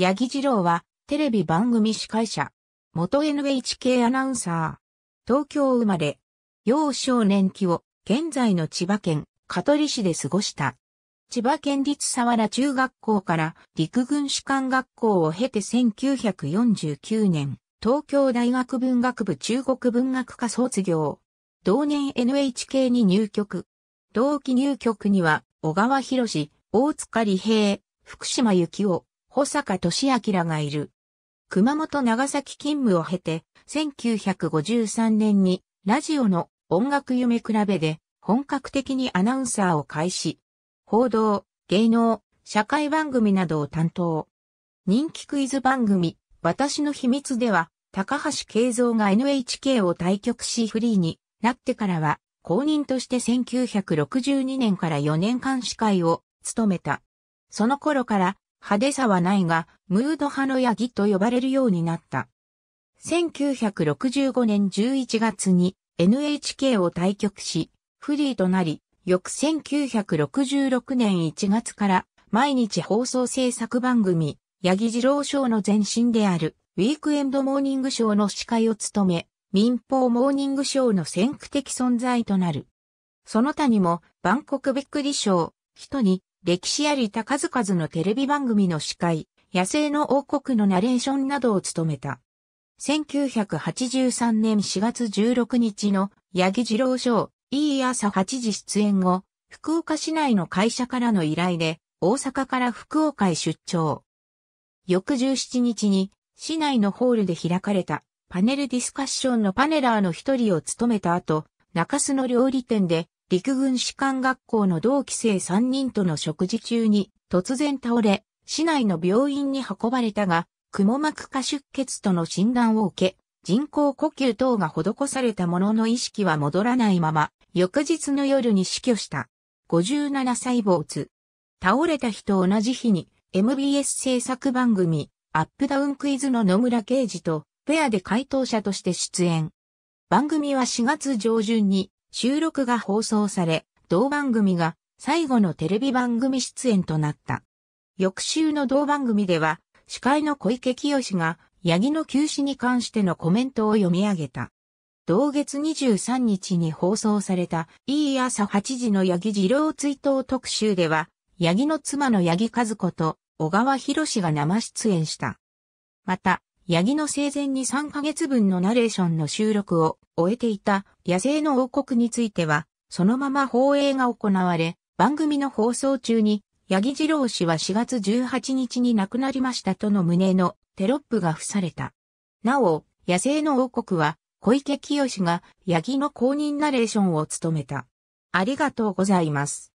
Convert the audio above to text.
八木次郎は、テレビ番組司会者。元 NHK アナウンサー。東京生まれ。幼少年期を、現在の千葉県、香取市で過ごした。千葉県立佐原中学校から陸軍士官学校を経て1949年、東京大学文学部中国文学科卒業。同年 NHK に入局。同期入局には、小川博士、大塚理平、福島幸雄、保坂俊明がいる。熊本長崎勤務を経て、1953年にラジオの音楽夢比べで本格的にアナウンサーを開始。報道、芸能、社会番組などを担当。人気クイズ番組、私の秘密では、高橋慶三が NHK を対局しフリーになってからは、公認として1962年から4年間司会を務めた。その頃から派手さはないが、ムード派のヤギと呼ばれるようになった。1965年11月に NHK を退局し、フリーとなり、翌1966年1月から毎日放送制作番組、ヤギ二郎賞の前身である、ウィークエンドモーニングショーの司会を務め、民放モーニングショーの先駆的存在となる。その他にも、バンコクびっくり賞、人に、歴史ありた数々のテレビ番組の司会、野生の王国のナレーションなどを務めた。1983年4月16日の八木二郎賞、いい朝8時出演後、福岡市内の会社からの依頼で、大阪から福岡へ出張。翌17日に、市内のホールで開かれた、パネルディスカッションのパネラーの一人を務めた後、中洲の料理店で、陸軍士官学校の同期生3人との食事中に突然倒れ、市内の病院に運ばれたが、蜘膜下出血との診断を受け、人工呼吸等が施されたものの意識は戻らないまま、翌日の夜に死去した。57歳没。倒れた日と同じ日に、MBS 制作番組、アップダウンクイズの野村刑事と、ペアで回答者として出演。番組は4月上旬に、収録が放送され、同番組が最後のテレビ番組出演となった。翌週の同番組では、司会の小池清が、ヤギの休止に関してのコメントを読み上げた。同月23日に放送された、いい朝8時のヤギ二郎追悼特集では、ヤギの妻のヤギ和子と小川博士が生出演した。また、ヤギの生前に3ヶ月分のナレーションの収録を終えていた野生の王国については、そのまま放映が行われ、番組の放送中に、ヤギ二郎氏は4月18日に亡くなりましたとの胸のテロップが付された。なお、野生の王国は、小池清がヤギの公認ナレーションを務めた。ありがとうございます。